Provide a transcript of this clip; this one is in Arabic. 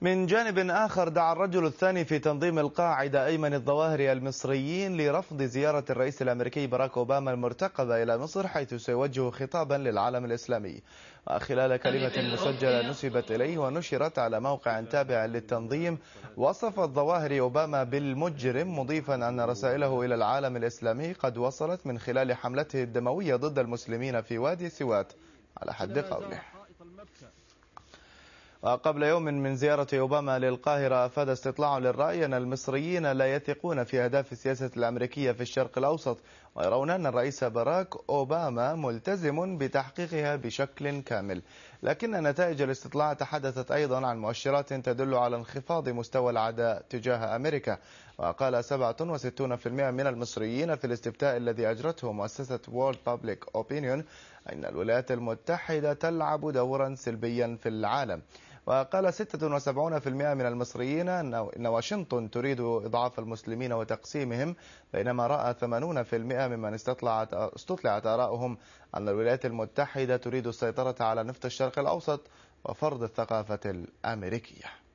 من جانب آخر دعا الرجل الثاني في تنظيم القاعدة أيمن الظواهري المصريين لرفض زيارة الرئيس الأمريكي باراك أوباما المرتقبة إلى مصر حيث سيوجه خطابا للعالم الإسلامي وخلال كلمة مسجلة نسبت إليه ونشرت على موقع تابع للتنظيم وصف الظواهري أوباما بالمجرم مضيفا أن رسائله إلى العالم الإسلامي قد وصلت من خلال حملته الدموية ضد المسلمين في وادي سوات على حد قوله وقبل يوم من زيارة أوباما للقاهرة أفاد استطلاع للرأي أن المصريين لا يثقون في أهداف السياسة الأمريكية في الشرق الأوسط ويرون أن الرئيس باراك أوباما ملتزم بتحقيقها بشكل كامل لكن نتائج الاستطلاع تحدثت أيضا عن مؤشرات تدل على انخفاض مستوى العداء تجاه أمريكا وقال 67% من المصريين في الاستفتاء الذي أجرته مؤسسة World Public Opinion أن الولايات المتحدة تلعب دورا سلبيا في العالم وقال 76% من المصريين أن واشنطن تريد إضعاف المسلمين وتقسيمهم بينما رأى 80% ممن استطلعت, استطلعت آراؤهم أن الولايات المتحدة تريد السيطرة على نفط الشرق الأوسط وفرض الثقافة الأمريكية